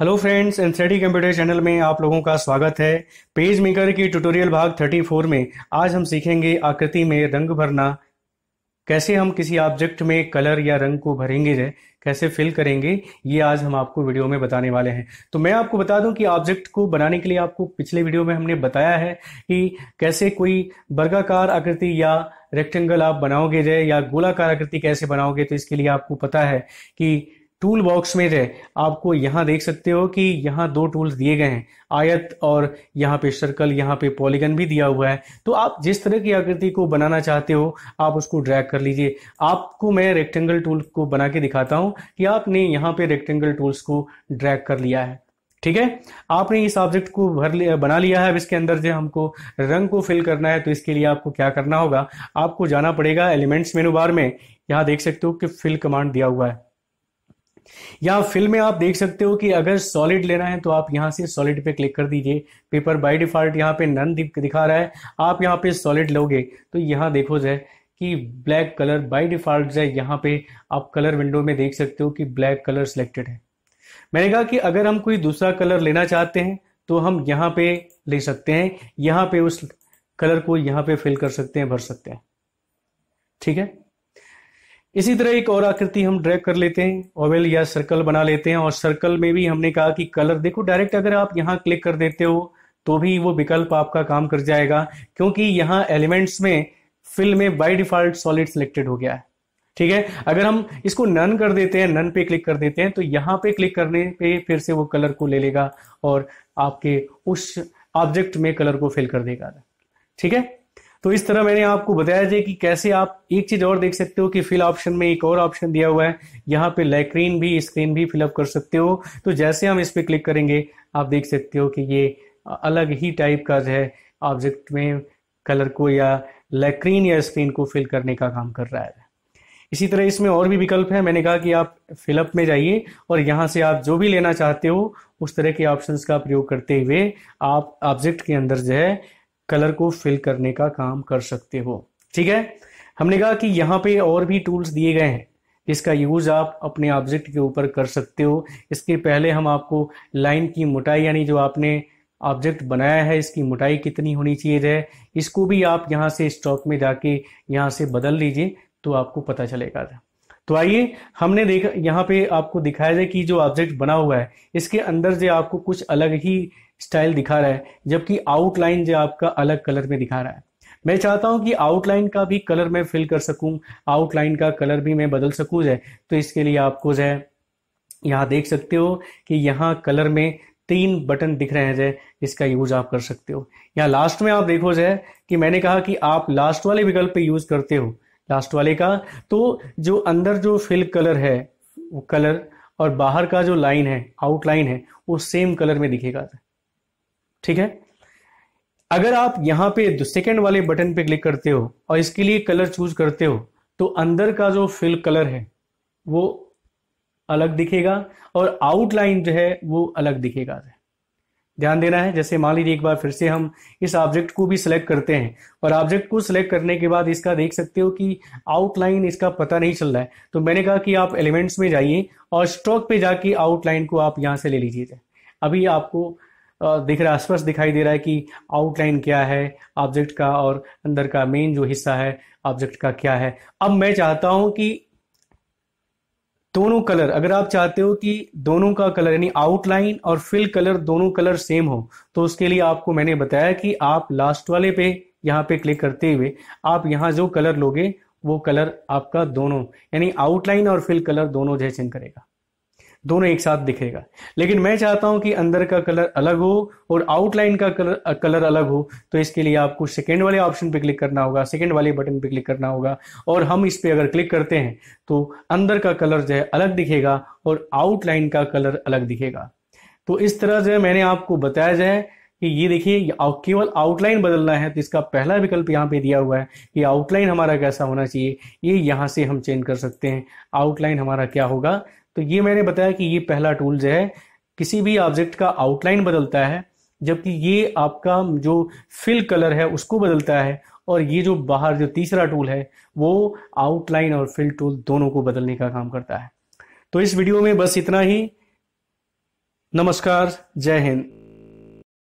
hello friends N computer channel में आप लोगों का स्वागत है पेज मेकर की ट्यूटोरियल भाग 34 में आज हम सीखेंगे आकृति में रंग भरना कैसे हम किसी ऑब्जेक्ट में कलर या रंग को भरेंगे कैसे फिल करेंगे ये आज हम आपको वीडियो में बताने वाले हैं तो मैं आपको बता दूं कि ऑब्जेक्ट को बनाने के लिए आपको पिछले वीडियो में हमने बताया है कि कैसे कोई वर्गाकार आकृति या रेक्टेंगल आप बनाओगे या गोलाकार आकृति कैसे बनाओगे तो इसके लिए आपको पता है कि टूल बॉक्स में है आपको यहाँ देख सकते हो कि यहाँ दो टूल्स दिए गए हैं आयत और यहाँ पे सर्कल यहाँ पे पॉलीगन भी दिया हुआ है तो आप जिस तरह की आकृति को बनाना चाहते हो आप उसको ड्रैग कर लीजिए आपको मैं रेक्टेंगल टूल को बना के दिखाता हूँ कि आपने यहाँ पे रेक्टेंगल टूल्स को ड्रैग कर लिया है ठीक है आपने इस ऑब्जेक्ट को भर लिया बना लिया है अब इसके अंदर जो हमको रंग को फिल करना है तो इसके लिए आपको क्या करना होगा आपको जाना पड़ेगा एलिमेंट्स मेनू बार में यहाँ देख सकते हो कि फिल कमांड दिया हुआ है या फिल में आप देख सकते हो कि अगर सॉलिड लेना है तो आप यहाँ से सॉलिड पे क्लिक कर दीजिए पेपर बाय डिफॉल्ट यहाँ पे नन दिखा रहा है आप यहाँ पे सॉलिड लोगे तो यहाँ देखो जाए कि ब्लैक कलर बाय डिफॉल्ट जाए है यहाँ पे आप कलर विंडो में देख सकते हो कि ब्लैक कलर सिलेक्टेड है मैंने कहा कि अगर हम कोई दूसरा कलर लेना चाहते हैं तो हम यहाँ पे ले सकते हैं यहाँ पे उस कलर को यहाँ पे फिल कर सकते हैं भर सकते हैं ठीक है इसी तरह एक और आकृति हम ड्रैग कर लेते हैं ओवेल या सर्कल बना लेते हैं और सर्कल में भी हमने कहा कि कलर देखो डायरेक्ट अगर आप यहाँ क्लिक कर देते हो तो भी वो विकल्प आपका काम कर जाएगा क्योंकि यहाँ एलिमेंट्स में फिल में बाई डिफॉल्ट सॉलिड सिलेक्टेड हो गया है ठीक है अगर हम इसको नन कर देते हैं नन पे क्लिक कर देते हैं तो यहाँ पे क्लिक करने पे फिर से वो कलर को ले लेगा और आपके उस ऑब्जेक्ट में कलर को फिल कर देगा ठीक है तो इस तरह मैंने आपको बताया जाए कि कैसे आप एक चीज और देख सकते हो कि फिल ऑप्शन में एक और ऑप्शन दिया हुआ है यहाँ पे लैक्रीन भी स्क्रीन भी फिलअप कर सकते हो तो जैसे हम इस पर क्लिक करेंगे आप देख सकते हो कि ये अलग ही टाइप का जो है ऑब्जेक्ट में कलर को या लैक्रीन या स्क्रीन को फिल करने का काम कर रहा है इसी तरह इसमें और भी विकल्प है मैंने कहा कि आप फिलअप में जाइए और यहाँ से आप जो भी लेना चाहते हो उस तरह के ऑप्शंस का प्रयोग करते हुए आप ऑब्जेक्ट के अंदर जो है कलर को फिल करने का काम कर सकते हो ठीक है हमने कहा कि यहाँ पे और भी टूल्स दिए गए हैं जिसका यूज आप अपने ऑब्जेक्ट के ऊपर कर सकते हो इसके पहले हम आपको लाइन की मोटाई यानी जो आपने ऑब्जेक्ट बनाया है इसकी मोटाई कितनी होनी चाहिए है इसको भी आप यहाँ से स्टॉक में जाके यहाँ से बदल लीजिए तो आपको पता चलेगा तो आइए हमने देखा यहाँ पे आपको दिखाया जाए कि जो ऑब्जेक्ट बना हुआ है इसके अंदर जो आपको कुछ अलग ही स्टाइल दिखा रहा है जबकि आउटलाइन जो आपका अलग कलर में दिखा रहा है मैं चाहता हूं कि आउटलाइन का भी कलर मैं फिल कर सकूं आउटलाइन का कलर भी मैं बदल सकूं जो तो इसके लिए आपको जो है यहाँ देख सकते हो कि यहाँ कलर में तीन बटन दिख रहे हैं जय इसका यूज आप कर सकते हो यहाँ लास्ट में आप देखो जय कि मैंने कहा कि आप लास्ट वाले विकल्प पे यूज करते हो लास्ट वाले का तो जो अंदर जो फिल कलर है वो कलर और बाहर का जो लाइन है आउटलाइन है वो सेम कलर में दिखेगा ठीक है अगर आप यहाँ पे सेकेंड वाले बटन पे क्लिक करते हो और इसके लिए कलर चूज करते हो तो अंदर का जो फिल कलर है वो अलग दिखेगा और आउटलाइन जो है वो अलग दिखेगा ध्यान देना है जैसे मान लीजिए एक बार फिर से हम इस ऑब्जेक्ट को भी सिलेक्ट करते हैं और ऑब्जेक्ट को सिलेक्ट करने के बाद इसका देख सकते हो कि आउटलाइन इसका पता नहीं चल रहा है तो मैंने कहा कि आप एलिमेंट्स में जाइए और स्ट्रोक पे जाके आउटलाइन को आप यहां से ले लीजिए अभी आपको दिख रहा स्पष्ट दिखाई दे रहा है कि आउटलाइन क्या है ऑब्जेक्ट का और अंदर का मेन जो हिस्सा है ऑब्जेक्ट का क्या है अब मैं चाहता हूं कि दोनों कलर अगर आप चाहते हो कि दोनों का कलर यानी आउटलाइन और फिल कलर दोनों कलर सेम हो तो उसके लिए आपको मैंने बताया कि आप लास्ट वाले पे यहाँ पे क्लिक करते हुए आप यहाँ जो कलर लोगे वो कलर आपका दोनों यानी आउटलाइन और फिल कलर दोनों जैसे चेंज करेगा दोनों एक साथ दिखेगा लेकिन मैं चाहता हूं कि अंदर का कलर अलग हो और आउटलाइन का कलर कलर अलग हो तो इसके लिए आपको सेकेंड वाले ऑप्शन पे क्लिक करना होगा सेकेंड वाले बटन पे क्लिक करना होगा और हम इस पर अगर क्लिक करते हैं तो अंदर का कलर जो है अलग दिखेगा और आउटलाइन का कलर अलग दिखेगा तो इस तरह जो है मैंने आपको बताया जाए कि ये देखिए केवल आउटलाइन बदलना है तो इसका पहला विकल्प यहाँ पे दिया हुआ है कि आउटलाइन हमारा कैसा होना चाहिए ये यहाँ से हम चेंज कर सकते हैं आउटलाइन हमारा क्या होगा तो ये मैंने बताया कि ये पहला टूल जो है किसी भी ऑब्जेक्ट का आउटलाइन बदलता है जबकि ये आपका जो फिल कलर है उसको बदलता है और ये जो बाहर जो तीसरा टूल है वो आउटलाइन और फिल टूल दोनों को बदलने का काम करता है तो इस वीडियो में बस इतना ही नमस्कार जय हिंद